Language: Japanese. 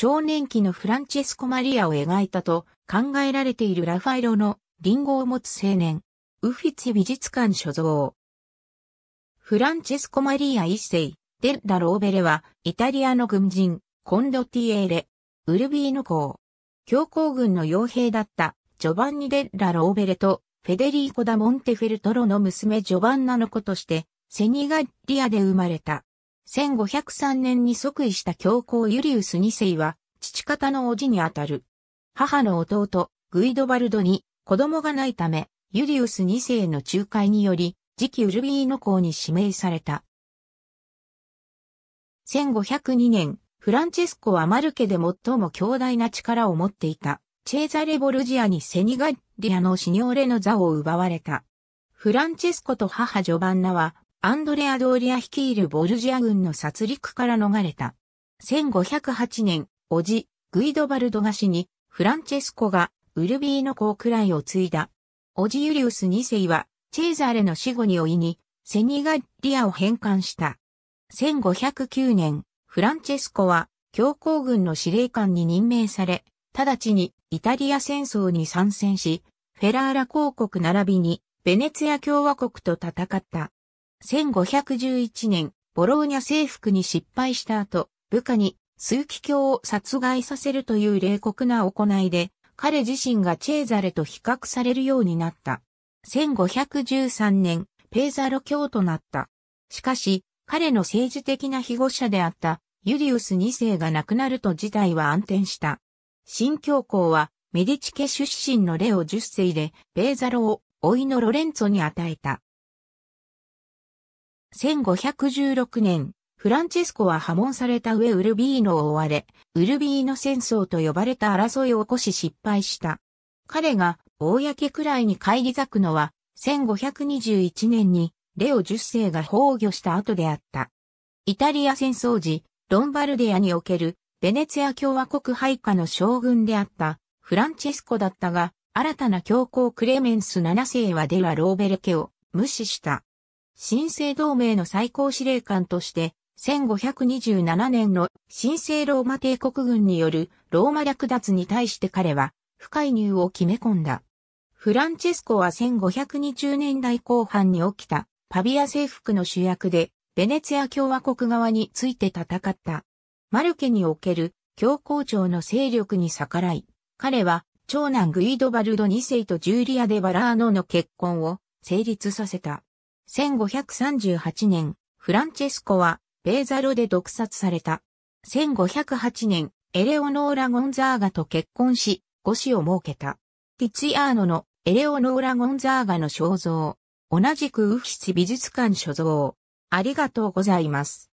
少年期のフランチェスコ・マリアを描いたと考えられているラファエロのリンゴを持つ青年、ウフィツ美術館所蔵。フランチェスコ・マリア一世、デッラ・ローベレは、イタリアの軍人、コンドティエーレ、ウルビーノ公。教皇軍の傭兵だった、ジョバンニ・デッラ・ローベレと、フェデリーコ・ダ・モンテフェルトロの娘ジョバンナの子として、セニガリアで生まれた。1503年に即位した教皇ユリウス2世は、父方の叔父にあたる。母の弟、グイドバルドに子供がないため、ユリウス2世の仲介により、次期ウルビーノ公に指名された。1502年、フランチェスコはマルケで最も強大な力を持っていた、チェーザレ・ボルジアにセニガリアのシニョレの座を奪われた。フランチェスコと母ジョバンナはアンドレア・ドーリア率いるボルジア軍の殺戮から逃れた。1508年、おじ、グイドバルドが死に、フランチェスコがウルビーノ公くらいを継いだ。おじユリウス2世は、チェーザーレの死後に追いに、セニガリアを返還した。1509年、フランチェスコは、教皇軍の司令官に任命され、直ちにイタリア戦争に参戦し、フェラーラ公国並びにベネツィア共和国と戦った。1511年、ボローニャ征服に失敗した後、部下に数奇教を殺害させるという冷酷な行いで、彼自身がチェーザレと比較されるようになった。1513年、ペーザロ教となった。しかし、彼の政治的な被護者であったユリウス2世が亡くなると事態は暗転した。新教皇はメディチ家出身のレオ10世でペーザロを老いのロレンツォに与えた。1516年、フランチェスコは破門された上ウルビーノを追われ、ウルビーノ戦争と呼ばれた争いを起こし失敗した。彼が、公くらいに返り咲くのは、1521年に、レオ10世が崩御した後であった。イタリア戦争時、ロンバルディアにおける、ベネツィア共和国配下の将軍であった、フランチェスコだったが、新たな教皇クレメンス7世はデラ・ローベルケを無視した。新生同盟の最高司令官として、1527年の新生ローマ帝国軍によるローマ略奪に対して彼は不介入を決め込んだ。フランチェスコは1520年代後半に起きたパビア征服の主役でベネツィア共和国側について戦った。マルケにおける教皇庁の勢力に逆らい、彼は長男グイドバルド2世とジュリア・デ・バラーノの結婚を成立させた。1538年、フランチェスコはベーザロで毒殺された。1508年、エレオノーラ・ゴンザーガと結婚し、五子を設けた。ティツィアーノのエレオノーラ・ゴンザーガの肖像。同じくウフィス美術館所蔵。ありがとうございます。